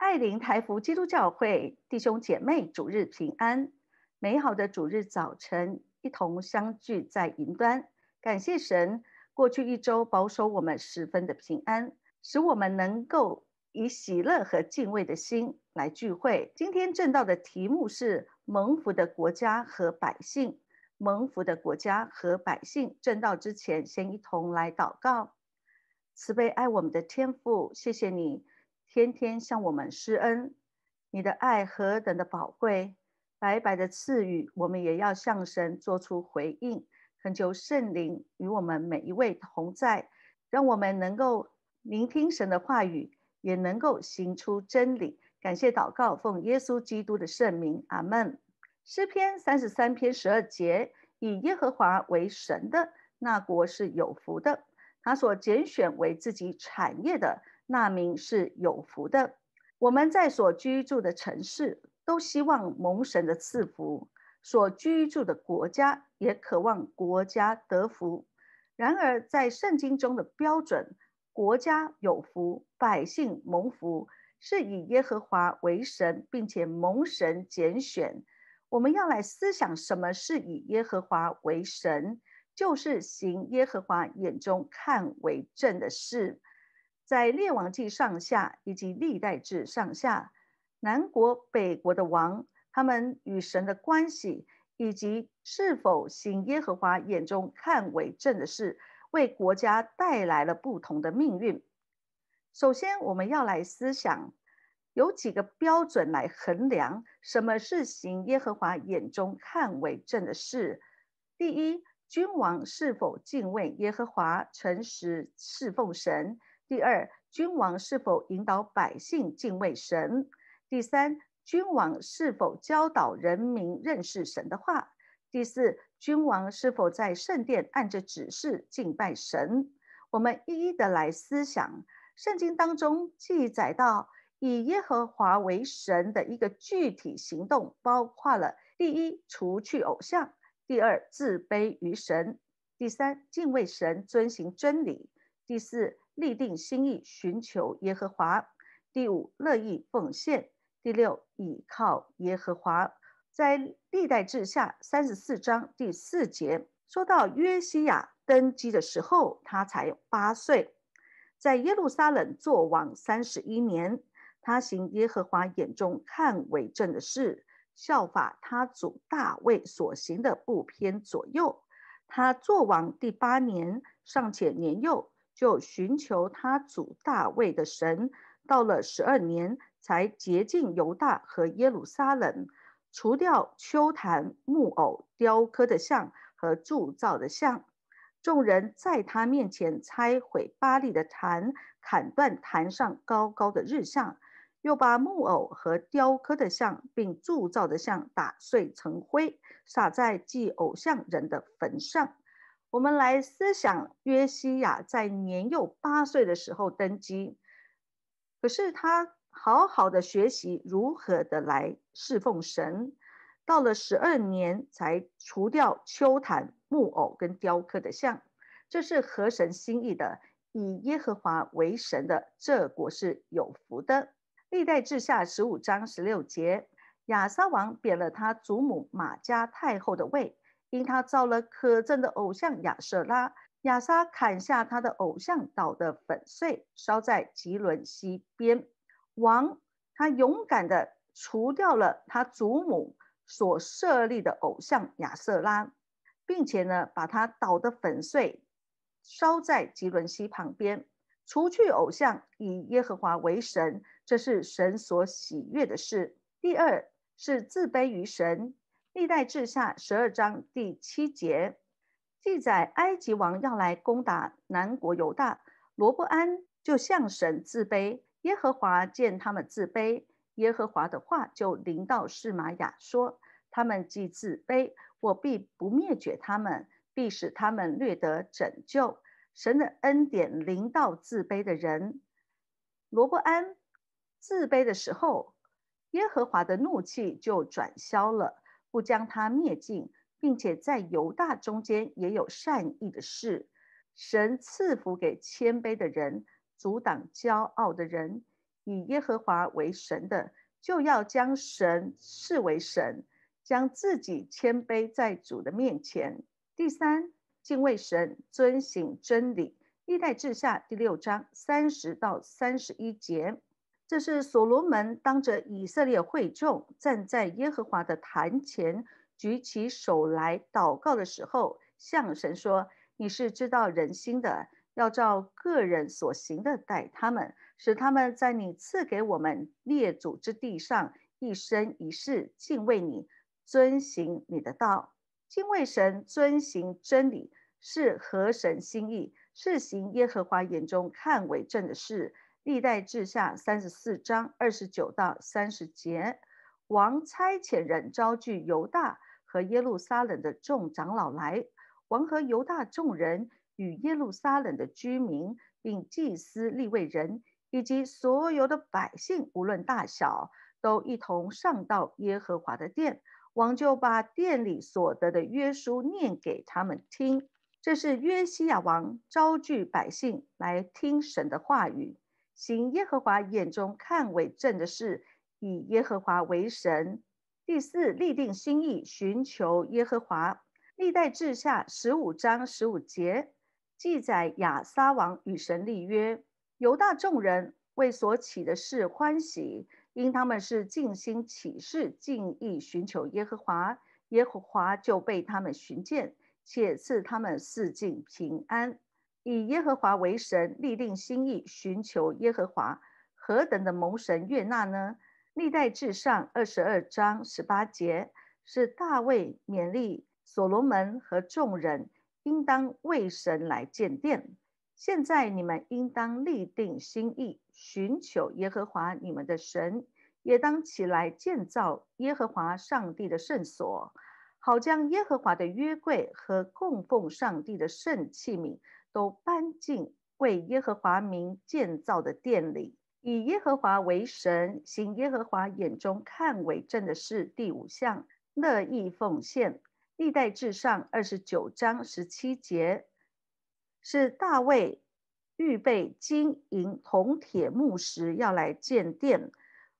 爱琳台福基督教会弟兄姐妹，主日平安！美好的主日早晨，一同相聚在云端，感谢神过去一周保守我们十分的平安，使我们能够以喜乐和敬畏的心来聚会。今天正道的题目是“蒙福的国家和百姓”。蒙福的国家和百姓，正道之前先一同来祷告：慈悲爱我们的天父，谢谢你。天天向我们施恩，你的爱何等的宝贵！白白的赐予，我们也要向神作出回应，恳求圣灵与我们每一位同在，让我们能够聆听神的话语，也能够行出真理。感谢祷告，奉耶稣基督的圣名，阿门。诗篇三十三篇十二节：以耶和华为神的那国是有福的，他所拣选为自己产业的。那民是有福的。我们在所居住的城市都希望蒙神的赐福，所居住的国家也渴望国家得福。然而，在圣经中的标准，国家有福，百姓蒙福，是以耶和华为神，并且蒙神拣选。我们要来思想什么是以耶和华为神，就是行耶和华眼中看为正的事。在列王纪上下以及历代志上下，南国北国的王，他们与神的关系，以及是否行耶和华眼中看为正的事，为国家带来了不同的命运。首先，我们要来思想，有几个标准来衡量什么是行耶和华眼中看为正的事。第一，君王是否敬畏耶和华，诚实侍奉神。第二，君王是否引导百姓敬畏神？第三，君王是否教导人民认识神的话？第四，君王是否在圣殿按着指示敬拜神？我们一一的来思想。圣经当中记载到，以耶和华为神的一个具体行动，包括了：第一，除去偶像；第二，自卑于神；第三，敬畏神，遵行真理；第四。立定心意，寻求耶和华。第五，乐意奉献。第六，倚靠耶和华。在历代志下三十四章第四节，说到约西亚登基的时候，他才八岁，在耶路撒冷作王三十一年。他行耶和华眼中看为正的事，效法他祖大卫所行的，不偏左右。他作王第八年，尚且年幼。就寻求他主大卫的神，到了十二年，才洁净犹大和耶路撒冷，除掉秋坛木偶雕刻的像和铸造的像。众人在他面前拆毁巴利的坛，砍断坛上高高的日像，又把木偶和雕刻的像，并铸造的像打碎成灰，撒在祭偶像人的坟上。我们来思想约西亚在年幼八岁的时候登基，可是他好好的学习如何的来侍奉神，到了十二年才除掉秋坛木偶跟雕刻的像，这是合神心意的？以耶和华为神的这国是有福的。历代志下十五章十六节，亚撒王贬了他祖母马加太后的位。因他造了可憎的偶像亚瑟拉，亚撒砍下他的偶像，倒的粉碎，烧在吉伦西边。王他勇敢的除掉了他祖母所设立的偶像亚瑟拉，并且呢，把他倒得粉碎，烧在吉伦西旁边。除去偶像，以耶和华为神，这是神所喜悦的事。第二是自卑于神。历代志下十二章第七节记载，埃及王要来攻打南国犹大，罗伯安就向神自卑。耶和华见他们自卑，耶和华的话就临到示玛雅说：“他们既自卑，我必不灭绝他们，必使他们略得拯救。”神的恩典临到自卑的人。罗伯安自卑的时候，耶和华的怒气就转消了。不将他灭尽，并且在犹大中间也有善意的事。神赐福给谦卑的人，阻挡骄傲的人。以耶和华为神的，就要将神视为神，将自己谦卑在主的面前。第三，敬畏神，遵行真理。历代志下第六章三十到三十一节。这是所罗门当着以色列会众站在耶和华的坛前，举起手来祷告的时候，向神说：“你是知道人心的，要照个人所行的待他们，使他们在你赐给我们列祖之地上一生一世敬畏你，遵行你的道。敬畏神，遵行真理，是合神心意，是行耶和华眼中看为正的事。”历代志下三十四章二十九到三十节，王差遣人招聚犹大和耶路撒冷的众长老来，王和犹大众人与耶路撒冷的居民，并祭司、立位人以及所有的百姓，无论大小，都一同上到耶和华的殿。王就把殿里所得的约书念给他们听。这是约西亚王招聚百姓来听神的话语。行耶和华眼中看为正的事，以耶和华为神。第四，立定心意，寻求耶和华。历代志下十五章十五节记载：亚撒王与神立约，犹大众人为所起的事欢喜，因他们是尽心起誓、尽意寻求耶和华，耶和华就被他们寻见，且赐他们四境平安。以耶和华为神，立定心意，寻求耶和华，何等的蒙神悦纳呢？历代至上二十二章十八节是大卫勉励所罗门和众人，应当为神来建殿。现在你们应当立定心意，寻求耶和华你们的神，也当起来建造耶和华上帝的圣所，好将耶和华的约柜和供奉上帝的圣器皿。都搬进为耶和华名建造的殿里，以耶和华为神，行耶和华眼中看为正的事。第五项，乐意奉献。历代至上二十九章十七节，是大卫预备金银铜铁木石，要来建殿，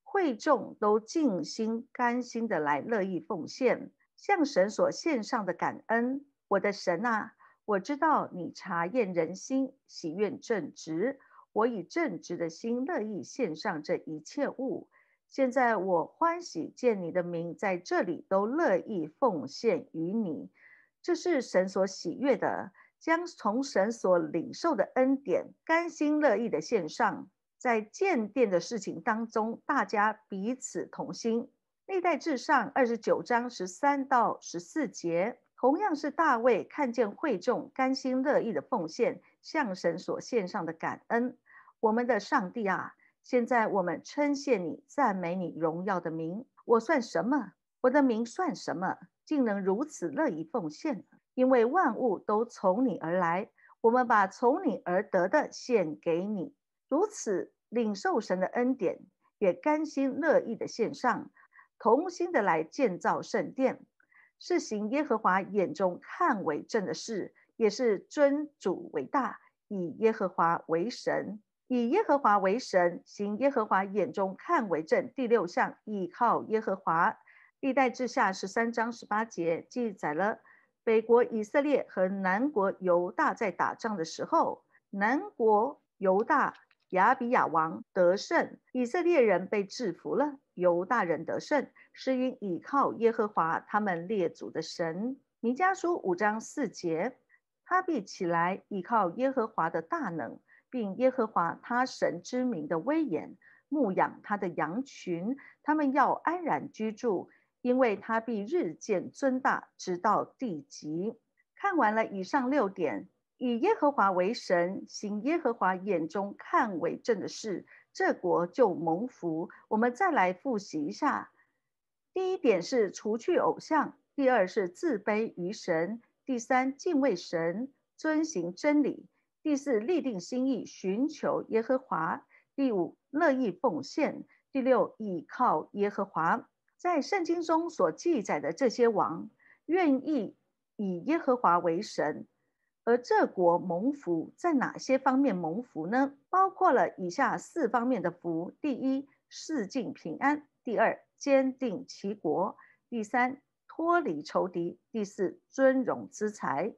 会众都尽心甘心的来乐意奉献，向神所献上的感恩。我的神啊！我知道你查验人心，喜悦正直。我以正直的心，乐意献上这一切物。现在我欢喜见你的名在这里，都乐意奉献于你。这是神所喜悦的，将从神所领受的恩典，甘心乐意的献上。在建殿的事情当中，大家彼此同心。历代至上二十九章十三到十四节。同样是大卫看见会众甘心乐意的奉献向神所献上的感恩，我们的上帝啊，现在我们称谢你，赞美你荣耀的名。我算什么？我的名算什么？竟能如此乐意奉献？因为万物都从你而来，我们把从你而得的献给你，如此领受神的恩典，也甘心乐意的献上，同心的来建造圣殿。是行耶和华眼中看为正的事，也是尊主为大，以耶和华为神，以耶和华为神，行耶和华眼中看为正。第六项，倚靠耶和华。历代志下十三章十八节记载了北国以色列和南国犹大在打仗的时候，南国犹大。亚比亚王得胜，以色列人被制服了。犹大人得胜，是因倚靠耶和华他们列祖的神。弥迦书五章四节，他必起来倚靠耶和华的大能，并耶和华他神之名的威严，牧养他的羊群，他们要安然居住，因为他必日渐尊大，直到地极。看完了以上六点。以耶和华为神，行耶和华眼中看为正的事，这国就蒙福。我们再来复习一下：第一点是除去偶像；第二是自卑于神；第三敬畏神，遵行真理；第四立定心意，寻求耶和华；第五乐意奉献；第六倚靠耶和华。在圣经中所记载的这些王，愿意以耶和华为神。而这国蒙福，在哪些方面蒙福呢？包括了以下四方面的福：第一，四境平安；第二，坚定其国；第三，脱离仇敌；第四，尊荣之财。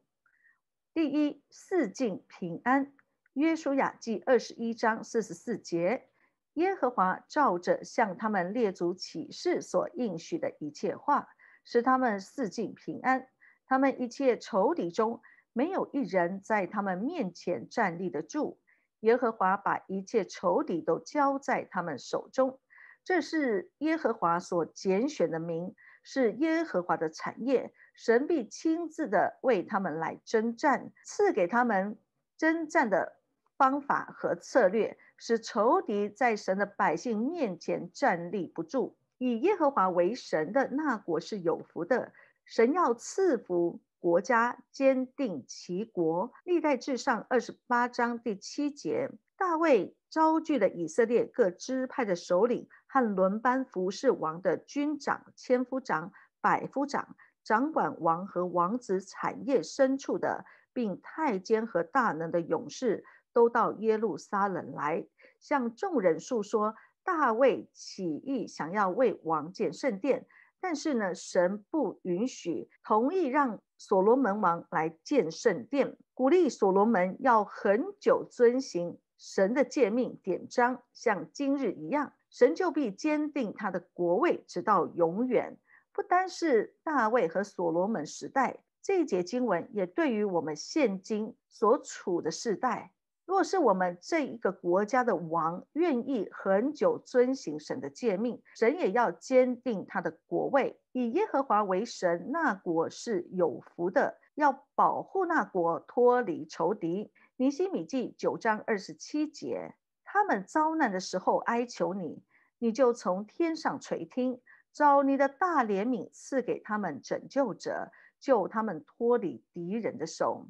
第一，四境平安。约书亚记二十一章四十四节：耶和华照着向他们列祖启示所应许的一切话，使他们四境平安，他们一切仇敌中。没有一人在他们面前站立得住。耶和华把一切仇敌都交在他们手中，这是耶和华所拣选的民，是耶和华的产业。神必亲自的为他们来征战，赐给他们征战的方法和策略，使仇敌在神的百姓面前站立不住。以耶和华为神的那国是有福的，神要赐福。国家坚定其国，历代至上二十八章第七节，大卫召聚了以色列各支派的首领和轮班服侍王的军长、千夫长、百夫长，掌管王和王子产业深处的，并太监和大能的勇士，都到耶路撒冷来，向众人述说大卫起义，想要为王建圣殿，但是呢，神不允许，同意让。所罗门王来建圣殿，鼓励所罗门要恒久遵行神的诫命典章，像今日一样，神就必坚定他的国位，直到永远。不单是大卫和所罗门时代这一节经文，也对于我们现今所处的时代。若是我们这一个国家的王愿意很久遵行神的诫命，神也要坚定他的国位，以耶和华为神，那国是有福的。要保护那国脱离仇敌。尼西米记九章二十七节，他们遭难的时候哀求你，你就从天上垂听，照你的大怜悯赐给他们拯救者，救他们脱离敌人的手。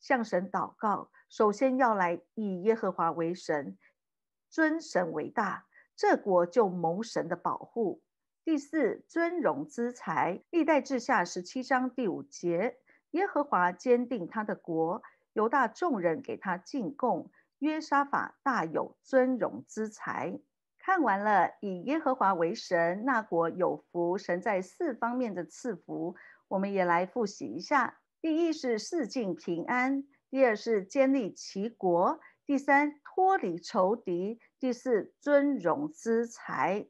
向神祷告。首先要来以耶和华为神，尊神为大，这国就蒙神的保护。第四，尊荣资财，历代志下十七章第五节，耶和华坚定他的国，犹大众人给他进贡，约沙法大有尊荣资财。看完了以耶和华为神，那国有福，神在四方面的赐福。我们也来复习一下，第一是四境平安。第二是建立齐国，第三脱离仇敌，第四尊荣资财。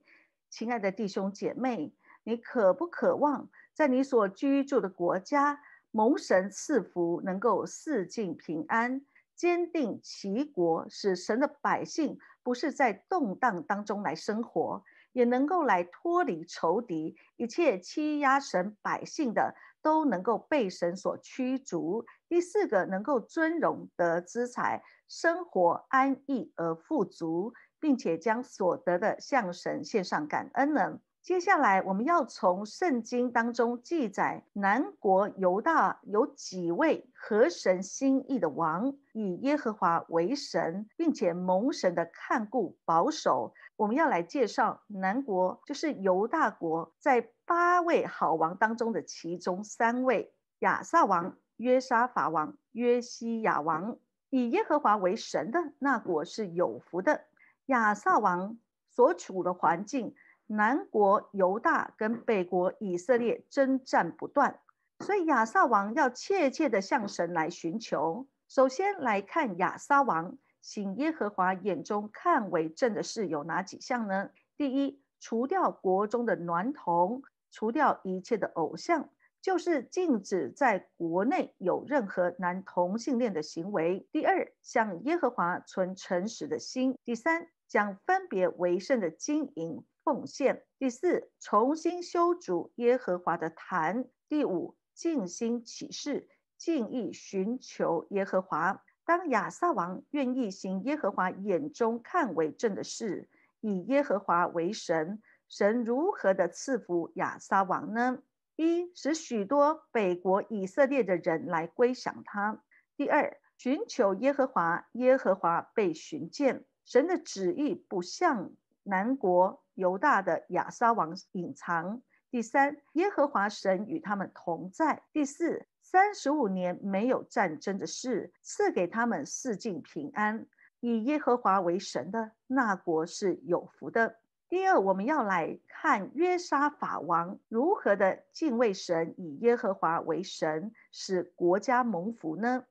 亲爱的弟兄姐妹，你渴不渴望在你所居住的国家，蒙神赐福，能够四境平安，坚定齐国，使神的百姓不是在动荡当中来生活，也能够来脱离仇敌，一切欺压神百姓的都能够被神所驱逐。第四个，能够尊荣得资财，生活安逸而富足，并且将所得的向神献上感恩呢？接下来，我们要从圣经当中记载南国犹大有几位合神心意的王，以耶和华为神，并且蒙神的看顾保守。我们要来介绍南国，就是犹大国在八位好王当中的其中三位——亚撒王。约沙法王、约西亚王，以耶和华为神的那国是有福的。亚萨王所处的环境，南国犹大跟北国以色列征战不断，所以亚萨王要切切的向神来寻求。首先来看亚萨王，请耶和华眼中看为正的事有哪几项呢？第一，除掉国中的娈童，除掉一切的偶像。就是禁止在国内有任何男同性恋的行为。第二，向耶和华存诚实的心。第三，将分别为圣的经营奉献。第四，重新修筑耶和华的坛。第五，尽心起誓，尽意寻求耶和华。当亚萨王愿意行耶和华眼中看为正的事，以耶和华为神，神如何的赐福亚萨王呢？一使许多北国以色列的人来归降他。第二，寻求耶和华，耶和华被寻见，神的旨意不向南国犹大的亚撒王隐藏。第三，耶和华神与他们同在。第四，三十五年没有战争的事，赐给他们四境平安。以耶和华为神的那国是有福的。第二，我们要来看约沙法王如何的敬畏神，以耶和华为神，使国家蒙福呢？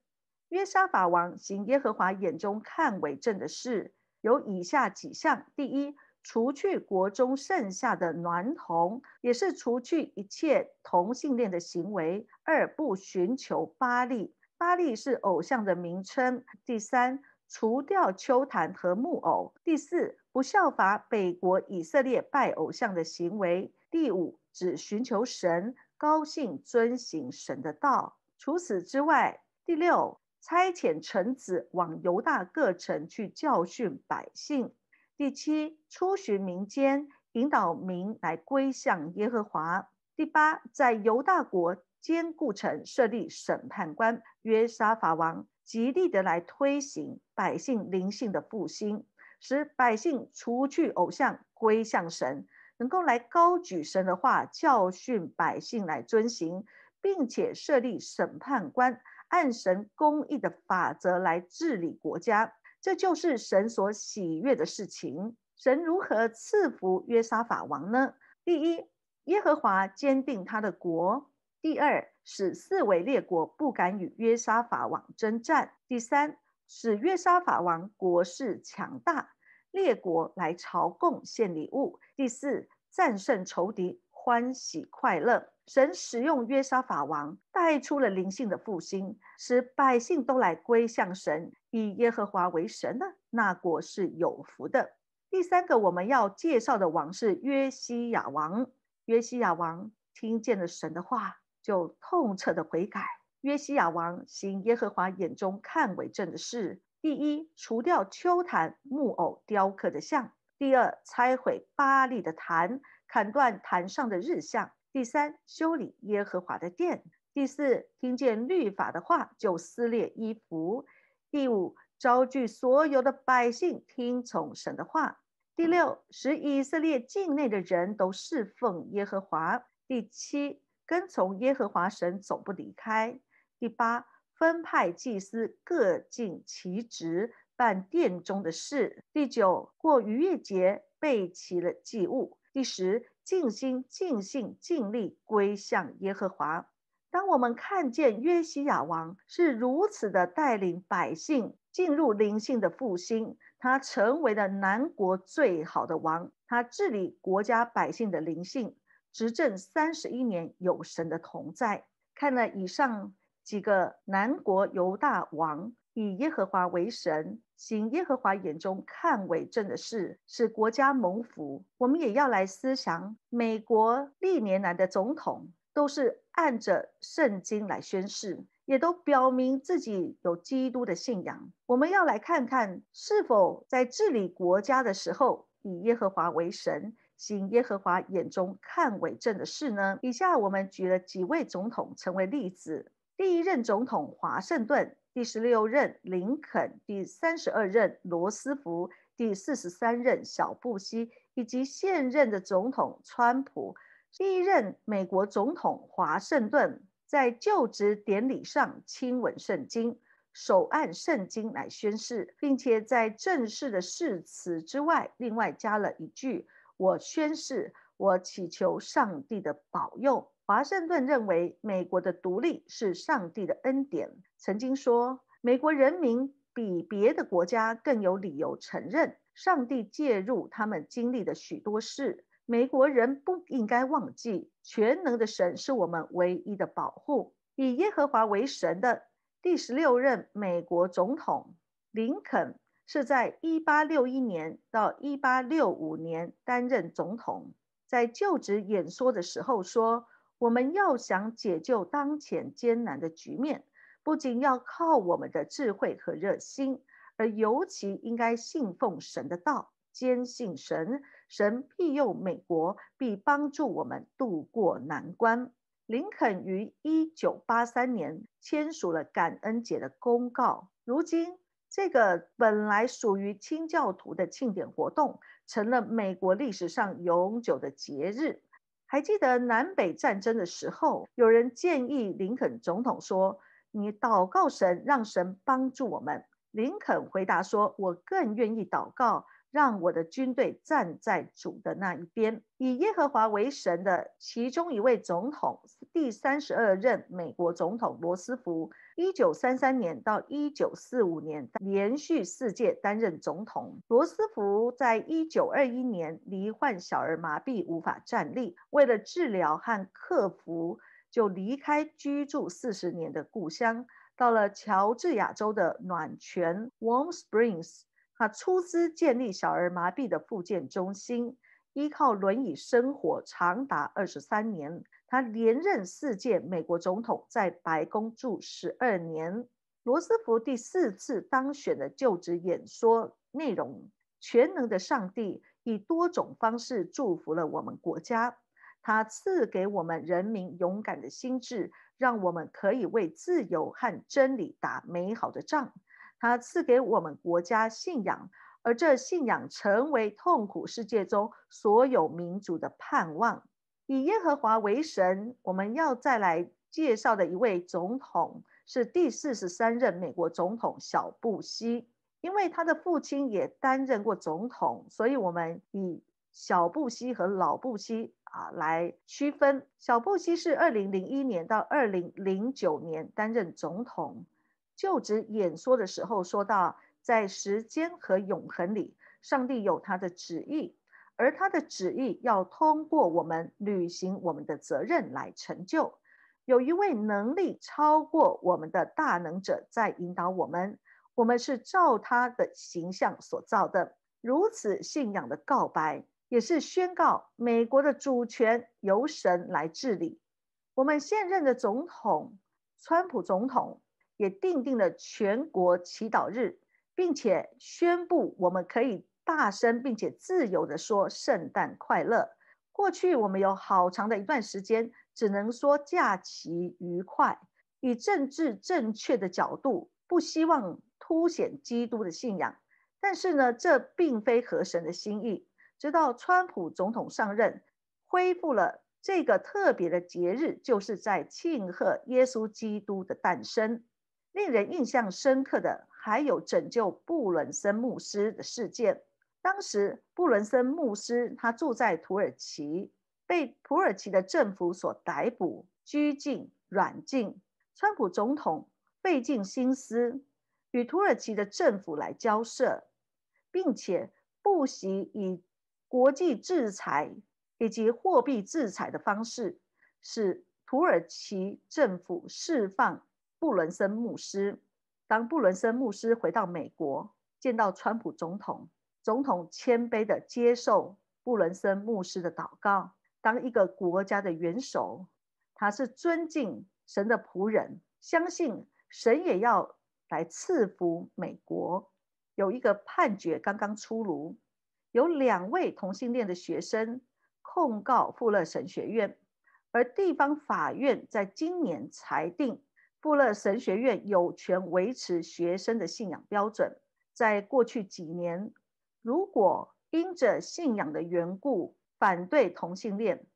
约沙法王行耶和华眼中看为正的事，有以下几项：第一，除去国中剩下的男童，也是除去一切同性恋的行为；二，不寻求巴力，巴力是偶像的名称；第三。除掉秋坛和木偶。第四，不效法北国以色列拜偶像的行为。第五，只寻求神，高兴遵行神的道。除此之外，第六，差遣臣子往犹大各城去教训百姓。第七，出巡民间，引导民来归向耶和华。第八，在犹大国坚固城设立审判官约沙法王。极力的来推行百姓灵性的复兴，使百姓除去偶像，归向神，能够来高举神的话，教训百姓来遵行，并且设立审判官，按神公义的法则来治理国家，这就是神所喜悦的事情。神如何赐福约沙法王呢？第一，耶和华坚定他的国；第二。使四围列国不敢与约沙法王征战。第三，使约沙法王国势强大，列国来朝贡献礼物。第四，战胜仇敌，欢喜快乐。神使用约沙法王带出了灵性的复兴，使百姓都来归向神，以耶和华为神呢，那国是有福的。第三个我们要介绍的王是约西亚王。约西亚王听见了神的话。就痛彻的悔改。约西亚王行耶和华眼中看为正的事：第一，除掉秋坛木偶雕刻的像；第二，拆毁巴利的坛，砍断坛上的日像；第三，修理耶和华的殿；第四，听见律法的话就撕裂衣服；第五，招聚所有的百姓听从神的话；第六，使以色列境内的人都侍奉耶和华；第七。跟从耶和华神，总不离开。第八，分派祭司各尽其职，办殿中的事。第九，过逾越节，备齐了祭物。第十，尽心、尽性、尽力归向耶和华。当我们看见约西亚王是如此的带领百姓进入灵性的复兴，他成为了南国最好的王，他治理国家百姓的灵性。执政三十一年，有神的同在。看了以上几个南国犹大王以耶和华为神，行耶和华眼中看为正的事，使国家蒙福。我们也要来思想，美国历年来的总统都是按着圣经来宣誓，也都表明自己有基督的信仰。我们要来看看，是否在治理国家的时候以耶和华为神。行耶和华眼中看为正的事呢？以下我们举了几位总统成为例子：第一任总统华盛顿，第十六任林肯，第三十二任罗斯福，第四十三任小布希，以及现任的总统川普。第一任美国总统华盛顿在就职典礼上亲吻圣经，手按圣经来宣誓，并且在正式的誓词之外，另外加了一句。我宣誓，我祈求上帝的保佑。华盛顿认为美国的独立是上帝的恩典，曾经说美国人民比别的国家更有理由承认上帝介入他们经历的许多事。美国人不应该忘记，全能的神是我们唯一的保护。以耶和华为神的第十六任美国总统林肯。是在一八六一年到一八六五年担任总统，在就职演说的时候说：“我们要想解救当前艰难的局面，不仅要靠我们的智慧和热心，而尤其应该信奉神的道，坚信神，神庇佑美国，并帮助我们渡过难关。”林肯于一九八三年签署了感恩节的公告，如今。这个本来属于清教徒的庆典活动，成了美国历史上永久的节日。还记得南北战争的时候，有人建议林肯总统说：“你祷告神，让神帮助我们。”林肯回答说：“我更愿意祷告。”让我的军队站在主的那一边，以耶和华为神的其中一位总统，第三十二任美国总统罗斯福，一九三三年到一九四五年连续四届担任总统。罗斯福在一九二一年罹患小儿麻痹，无法站立，为了治疗和克服，就离开居住四十年的故乡，到了乔治亚州的暖泉 （Warm Springs）。他出资建立小儿麻痹的复健中心，依靠轮椅生活长达二十三年。他连任四届美国总统，在白宫住十二年。罗斯福第四次当选的就职演说内容：全能的上帝以多种方式祝福了我们国家，他赐给我们人民勇敢的心智，让我们可以为自由和真理打美好的仗。他赐给我们国家信仰，而这信仰成为痛苦世界中所有民族的盼望。以耶和华为神，我们要再来介绍的一位总统是第四十三任美国总统小布希，因为他的父亲也担任过总统，所以我们以小布希和老布希啊来区分。小布希是二零零一年到二零零九年担任总统。就职演说的时候，说到在时间和永恒里，上帝有他的旨意，而他的旨意要通过我们履行我们的责任来成就。有一位能力超过我们的大能者在引导我们，我们是照他的形象所造的。如此信仰的告白，也是宣告美国的主权由神来治理。我们现任的总统川普总统。也定定了全国祈祷日，并且宣布我们可以大声并且自由的说“圣诞快乐”。过去我们有好长的一段时间只能说“假期愉快”，以政治正确的角度不希望凸显基督的信仰。但是呢，这并非和神的心意。直到川普总统上任，恢复了这个特别的节日，就是在庆贺耶稣基督的诞生。令人印象深刻的还有拯救布伦森牧师的事件。当时，布伦森牧师他住在土耳其，被土耳其的政府所逮捕、拘禁、软禁。川普总统费尽心思与土耳其的政府来交涉，并且不惜以国际制裁以及货币制裁的方式，使土耳其政府释放。布伦森牧师当布伦森牧师回到美国，见到川普总统，总统谦卑的接受布伦森牧师的祷告。当一个国家的元首，他是尊敬神的仆人，相信神也要来赐福美国。有一个判决刚刚出炉，有两位同性恋的学生控告富勒神学院，而地方法院在今年裁定。布勒神学院有权维持学生的信仰标准。在过去几年，如果因着信仰的缘故反对同性恋，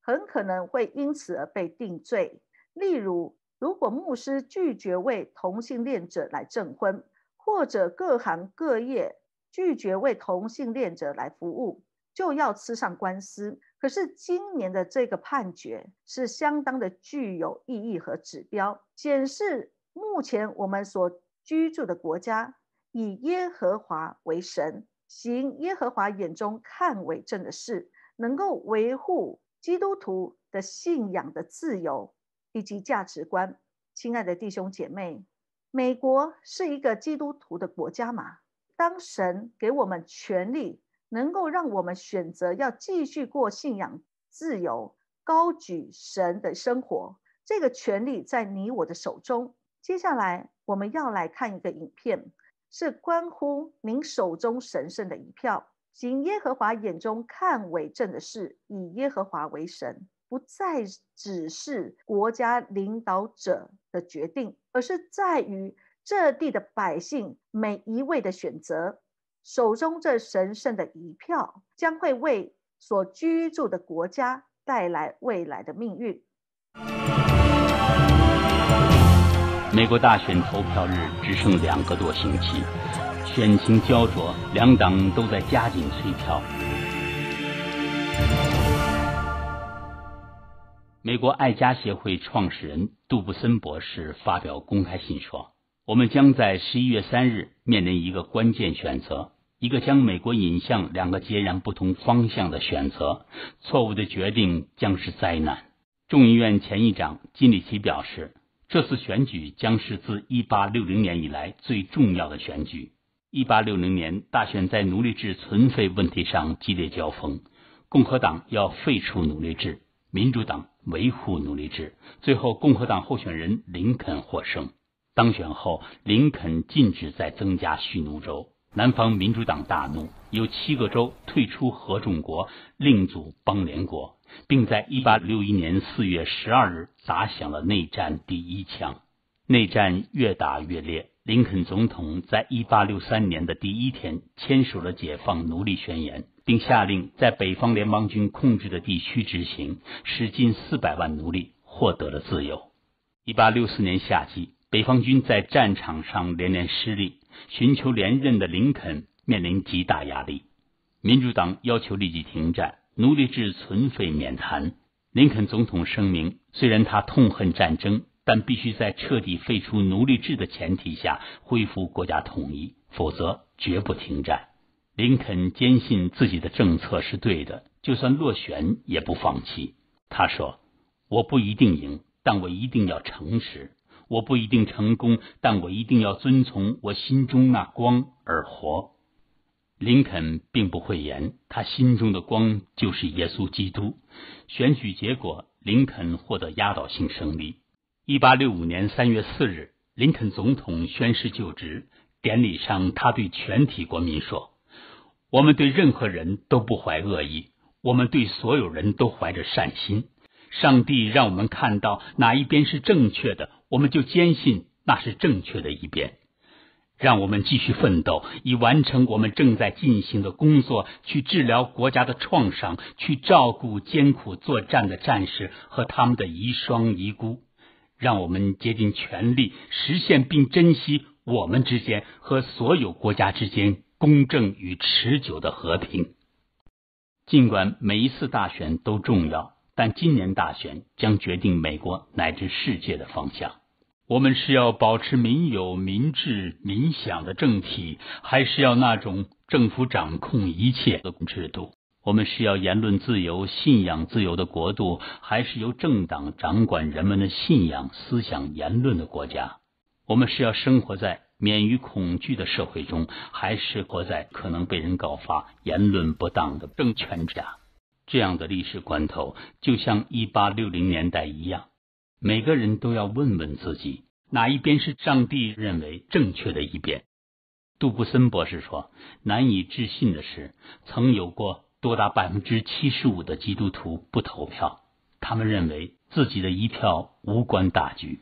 很可能会因此而被定罪。例如，如果牧师拒绝为同性恋者来证婚，或者各行各业拒绝为同性恋者来服务，就要吃上官司。可是今年的这个判决是相当的具有意义和指标，显示目前我们所居住的国家以耶和华为神，行耶和华眼中看为正的事，能够维护基督徒的信仰的自由以及价值观。亲爱的弟兄姐妹，美国是一个基督徒的国家嘛？当神给我们权力。能够让我们选择要继续过信仰自由、高举神的生活，这个权利在你我的手中。接下来，我们要来看一个影片，是关乎您手中神圣的一票。行耶和华眼中看为正的事，以耶和华为神，不再只是国家领导者的决定，而是在于这地的百姓每一位的选择。手中这神圣的一票，将会为所居住的国家带来未来的命运。美国大选投票日只剩两个多星期，选情胶着，两党都在加紧催票。美国爱家协会创始人杜布森博士发表公开信说：“我们将在十一月三日面临一个关键选择。”一个将美国引向两个截然不同方向的选择，错误的决定将是灾难。众议院前议长金里奇表示，这次选举将是自1860年以来最重要的选举。1860年大选在奴隶制存废问题上激烈交锋，共和党要废除奴隶制，民主党维护奴隶制。最后，共和党候选人林肯获胜。当选后，林肯禁止再增加蓄奴州。南方民主党大怒，有七个州退出合众国，另组邦联国，并在1861年4月12日打响了内战第一枪。内战越打越烈，林肯总统在1863年的第一天签署了解放奴隶宣言，并下令在北方联邦军控制的地区执行，使近400万奴隶获得了自由。1864年夏季，北方军在战场上连连失利。寻求连任的林肯面临极大压力，民主党要求立即停战、奴隶制存废免谈。林肯总统声明，虽然他痛恨战争，但必须在彻底废除奴隶制的前提下恢复国家统一，否则绝不停战。林肯坚信自己的政策是对的，就算落选也不放弃。他说：“我不一定赢，但我一定要诚实。”我不一定成功，但我一定要遵从我心中那光而活。林肯并不讳言，他心中的光就是耶稣基督。选举结果，林肯获得压倒性胜利。一八六五年三月四日，林肯总统宣誓就职。典礼上，他对全体国民说：“我们对任何人都不怀恶意，我们对所有人都怀着善心。”上帝让我们看到哪一边是正确的，我们就坚信那是正确的一边。让我们继续奋斗，以完成我们正在进行的工作，去治疗国家的创伤，去照顾艰苦作战的战士和他们的遗孀遗孤。让我们竭尽全力，实现并珍惜我们之间和所有国家之间公正与持久的和平。尽管每一次大选都重要。但今年大选将决定美国乃至世界的方向。我们是要保持民有、民治、民享的政体，还是要那种政府掌控一切的制度？我们是要言论自由、信仰自由的国度，还是由政党掌管人们的信仰、思想、言论的国家？我们是要生活在免于恐惧的社会中，还是活在可能被人告发言论不当的政权之下？这样的历史关头，就像一八六零年代一样，每个人都要问问自己，哪一边是上帝认为正确的一边。杜布森博士说：“难以置信的是，曾有过多达百分之七十五的基督徒不投票，他们认为自己的一票无关大局。”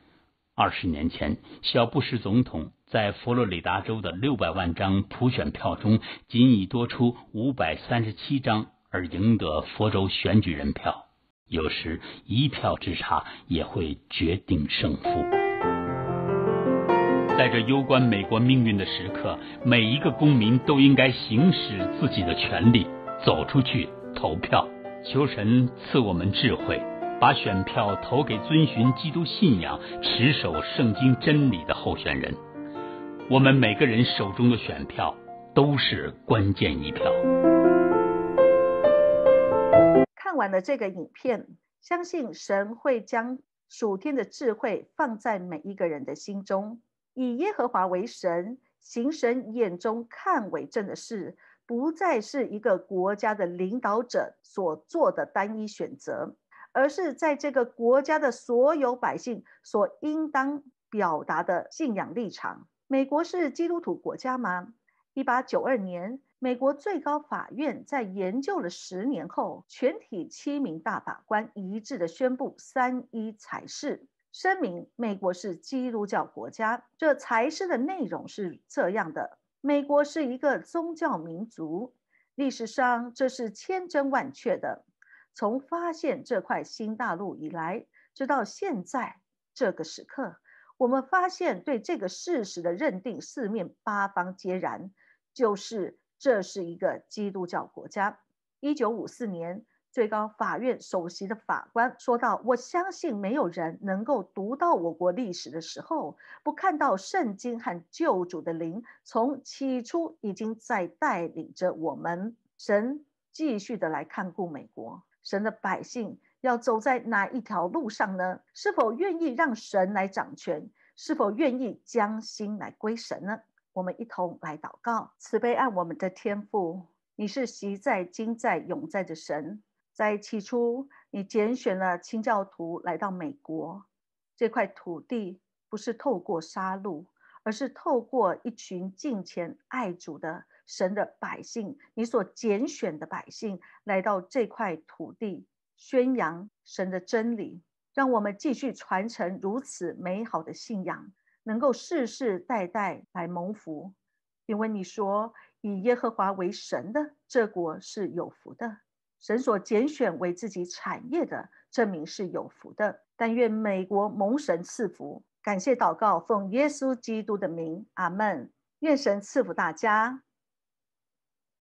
二十年前，小布什总统在佛罗里达州的六百万张普选票中，仅以多出五百三十七张。而赢得佛州选举人票，有时一票之差也会决定胜负。在这攸关美国命运的时刻，每一个公民都应该行使自己的权利，走出去投票。求神赐我们智慧，把选票投给遵循基督信仰、持守圣经真理的候选人。我们每个人手中的选票都是关键一票。看了这个影片，相信神会将属天的智慧放在每一个人的心中。以耶和华为神，行神眼中看为正的事，不再是一个国家的领导者所做的单一选择，而是在这个国家的所有百姓所应当表达的信仰立场。美国是基督徒国家吗？一八九二年。美国最高法院在研究了十年后，全体七名大法官一致的宣布三一才是。声明：美国是基督教国家。这才是的内容是这样的：美国是一个宗教民族，历史上这是千真万确的。从发现这块新大陆以来，直到现在这个时刻，我们发现对这个事实的认定四面八方皆然，就是。这是一个基督教国家。一九五四年，最高法院首席的法官说道：“我相信没有人能够读到我国历史的时候，不看到圣经和救主的灵从起初已经在带领着我们。神继续的来看顾美国，神的百姓要走在哪一条路上呢？是否愿意让神来掌权？是否愿意将心来归神呢？”我们一同来祷告，慈悲爱我们的天赋，你是习在、今在、永在的神。在起初，你拣选了清教徒来到美国这块土地，不是透过杀戮，而是透过一群敬虔爱主的神的百姓，你所拣选的百姓来到这块土地，宣扬神的真理。让我们继续传承如此美好的信仰。能够世世代代来蒙福，因为你说以耶和华为神的这国是有福的，神所拣选为自己产业的证明是有福的。但愿美国蒙神赐福，感谢祷告，奉耶稣基督的名，阿门。愿神赐福大家。